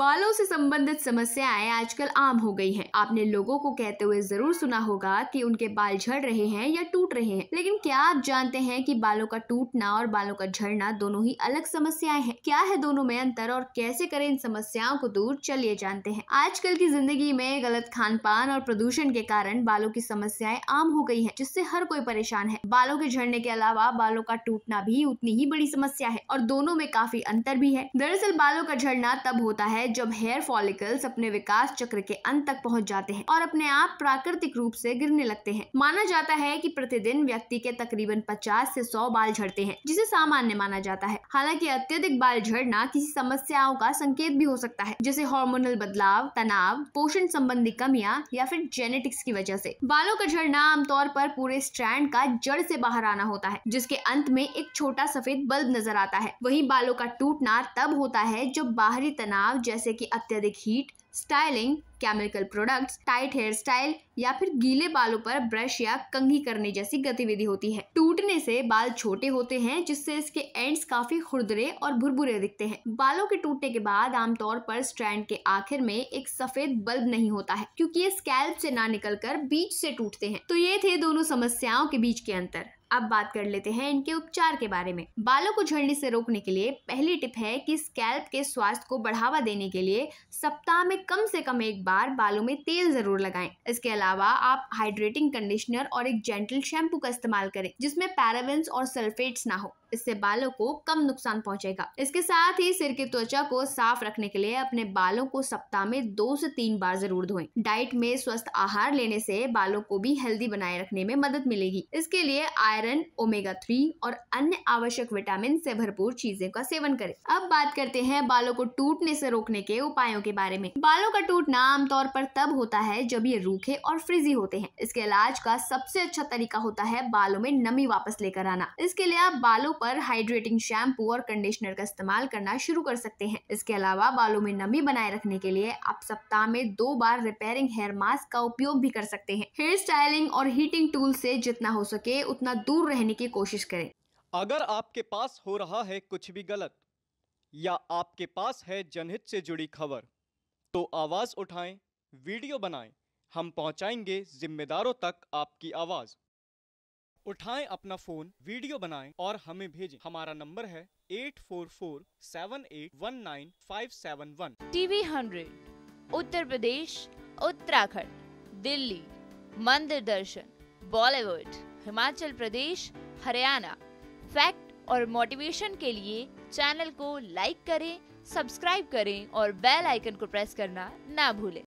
बालों से संबंधित समस्याएं आजकल आम हो गई हैं। आपने लोगों को कहते हुए जरूर सुना होगा कि उनके बाल झड़ रहे हैं या टूट रहे हैं लेकिन क्या आप जानते हैं कि बालों का टूटना और बालों का झड़ना दोनों ही अलग समस्याएं हैं क्या है दोनों में अंतर और कैसे करें इन समस्याओं को दूर चलिए जानते हैं आजकल की जिंदगी में गलत खान पान और प्रदूषण के कारण बालों की समस्याएं आम हो गई है जिससे हर कोई परेशान है बालों के झड़ने के अलावा बालों का टूटना भी उतनी ही बड़ी समस्या है और दोनों में काफी अंतर भी है दरअसल बालों का झड़ना तब होता है है जब हेयर फॉलिकल्स अपने विकास चक्र के अंत तक पहुंच जाते हैं और अपने आप प्राकृतिक रूप से गिरने लगते हैं माना जाता है कि प्रतिदिन व्यक्ति के तकरीबन 50 से 100 बाल झड़ते हैं जिसे सामान्य माना जाता है हालांकि अत्यधिक बाल झड़ना किसी समस्याओं का संकेत भी हो सकता है जैसे हार्मोनल बदलाव तनाव पोषण संबंधी कमियाँ या फिर जेनेटिक्स की वजह से बालों का झड़ना आमतौर पर पूरे स्ट्रैंड का जड़ से बाहर आना होता है जिसके अंत में एक छोटा सफेद बल्ब नजर आता है वही बालों का टूटना तब होता है जब बाहरी तनाव जैसे कि अत्यधिक heat styling chemical products tight hair style या फिर गीले बालों पर ब्रश या कंघी करने जैसी गतिविधि होती है टूटने से बाल छोटे होते हैं जिससे इसके एंड्स काफी खुरदरे और भुरभुरे दिखते हैं बालों के टूटने के बाद आमतौर पर स्ट्रैंड के आखिर में एक सफेद बल्ब नहीं होता है क्योंकि ये स्कैल्प से ना निकल बीच से टूटते हैं तो ये थे दोनों समस्याओं के बीच के अंतर अब बात कर लेते हैं इनके उपचार के बारे में बालों को झड़ने से रोकने के लिए पहली टिप है कि स्कैल्प के स्वास्थ्य को बढ़ावा देने के लिए सप्ताह में कम से कम एक बार बालों में तेल जरूर लगाएं इसके अलावा आप हाइड्रेटिंग कंडीशनर और एक जेंटल शैम्पू का इस्तेमाल करें जिसमें पैरावेंस और सल्फेट्स ना हो इससे बालों को कम नुकसान पहुंचेगा इसके साथ ही सिर की त्वचा को साफ रखने के लिए अपने बालों को सप्ताह में दो से तीन बार जरूर धोएं। डाइट में स्वस्थ आहार लेने से बालों को भी हेल्दी बनाए रखने में मदद मिलेगी इसके लिए आयरन आयरन ओमेगा थ्री और अन्य आवश्यक विटामिन से भरपूर चीजों का सेवन करें अब बात करते हैं बालों को टूटने से रोकने के उपायों के बारे में बालों का टूटना आमतौर पर तब होता है जब ये रूखे और फ्रिजी होते हैं इसके इलाज का सबसे अच्छा तरीका होता है बालों में नमी वापस लेकर आना इसके लिए आप बालों पर हाइड्रेटिंग शैम्पू और कंडीशनर का इस्तेमाल करना शुरू कर सकते हैं इसके अलावा बालों में नमी बनाए रखने के लिए आप सप्ताह में दो बार रिपेयरिंग हेयर मास्क का उपयोग भी कर सकते हैं हेयर स्टाइलिंग और हीटिंग टूल से जितना हो सके उतना दूर दूर रहने की कोशिश करें अगर आपके पास हो रहा है कुछ भी गलत या आपके पास है जनहित से जुड़ी खबर तो आवाज़ उठाएं, वीडियो बनाएं, हम पहुंचाएंगे जिम्मेदारों तक आपकी आवाज़ उठाएं अपना फ़ोन वीडियो बनाएं और हमें भेजें हमारा नंबर है eight four four seven eight one nine five seven one TV hundred Uttar Pradesh Uttarakhand Delhi मंदिर दर्शन बॉलीवुड हिमाचल प्रदेश हरियाणा फैक्ट और मोटिवेशन के लिए चैनल को लाइक करें सब्सक्राइब करें और बेल आइकन को प्रेस करना ना भूलें